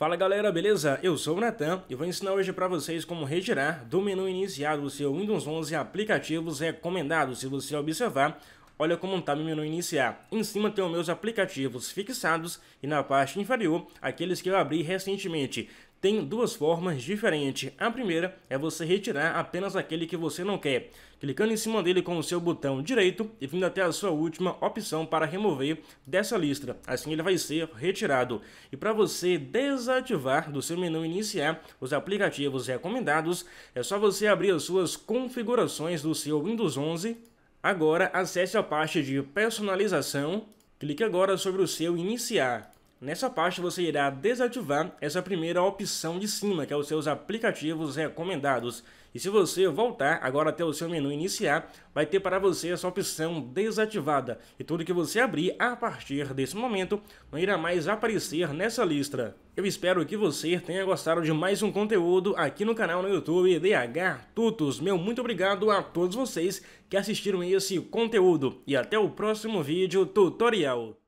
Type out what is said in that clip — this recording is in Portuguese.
Fala galera, beleza? Eu sou o Natan e vou ensinar hoje para vocês como retirar do menu iniciado o seu Windows 11 aplicativos recomendados. Se você observar, Olha como tá o menu iniciar. É. Em cima tem os meus aplicativos fixados e na parte inferior aqueles que eu abri recentemente tem duas formas diferentes. A primeira é você retirar apenas aquele que você não quer, clicando em cima dele com o seu botão direito e vindo até a sua última opção para remover dessa lista. Assim ele vai ser retirado. E para você desativar do seu menu iniciar os aplicativos recomendados, é só você abrir as suas configurações do seu Windows 11 Agora acesse a parte de personalização, clique agora sobre o seu iniciar. Nessa parte você irá desativar essa primeira opção de cima, que é os seus aplicativos recomendados. E se você voltar agora até o seu menu iniciar, vai ter para você essa opção desativada. E tudo que você abrir a partir desse momento não irá mais aparecer nessa lista. Eu espero que você tenha gostado de mais um conteúdo aqui no canal no YouTube DH Tutos. Meu muito obrigado a todos vocês que assistiram esse conteúdo e até o próximo vídeo tutorial.